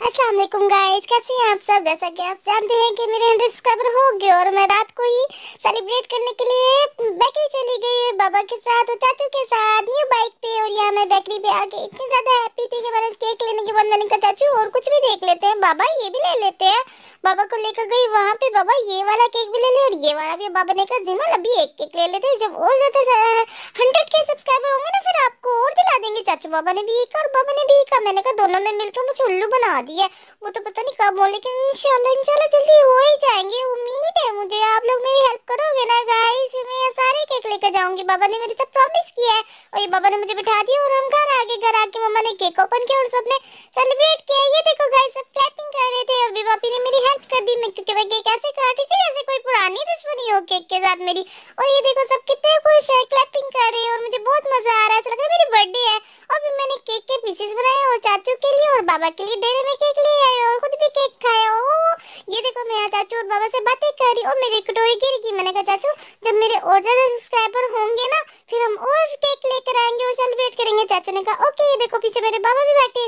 अस्सलाम वालेकुम गाइस कैसे हैं आप सब जैसा कि आप जानते हैं कि मेरे हंड्रेड सब्सक्राइबर हो गए और मैं रात को ही सेलिब्रेट करने के लिए बेकरी चली गई बाबा के साथ और चाचू के साथ न्यू बाइक पे और यहाँ मैं बेकरी पे आके इतनी ज़्यादा हैप्पी थी कि मैंने केक लेने के बाद मैंने कहा चाचू और कुछ भी देख लेते हैं बाबा ये भी ले लेते हैं बाबा को लेकर गई वहाँ पर बाबा ये वाला केक भी ले लें और ये वाला भी बाबा ने कहा जिमल मतलब अभी एक केक ले लेते हैं जब और ज़्यादा हंड्रेड के सब्सक्राइबर होंगे ना मेरे चाचा बाबा ने भी एक और बाबा ने भी एक मैंने कहा दोनों ने मिलकर मुझे उल्लू बना दिया वो तो पता नहीं कब हो लेकिन इंशाल्लाह इंशाल्लाह जल्दी हो ही जाएंगे उम्मीद है मुझे आप लोग मेरी हेल्प करोगे ना गाइस मैं ये सारे केक लेकर जाऊंगी बाबा ने मेरे से प्रॉमिस किया है और ये बाबा ने मुझे बिठा दिया और हम घर आ घर आके मम्मा ने केक ओपन किया और सबने सेलिब्रेट किया ये देखो गाइस सब क्लैपिंग कर रहे थे अभी भी पापी ने मेरी हेल्प कर दी मैं क्योंकि मैं केक ऐसे काट रही थी जैसे कोई पुरानी दुश्मनी हो केक के साथ मेरी और ये देखो सब कितने खुश है क्लैपिंग कर रहे हैं और मुझे बहुत मजा आ रहा है ऐसा लग रहा है मेरी बर्थडे है पीसेस बनाए और चाचू के लिए और बाबा के लिए डेरे में केक ले आए और खुद भी केक खाया ओ ये देखो मैं चाचू और बाबा से बातें कर रही और मेरी कटोरी गिर गई मैंने कहा चाचू जब मेरे और ज़्यादा सब्सक्राइबर होंगे ना फिर हम और केक लेकर आएंगे और सेलिब्रेट करेंगे चाचू ने कहा ओके ये देखो पीछे मेरे बाबा भी बैठे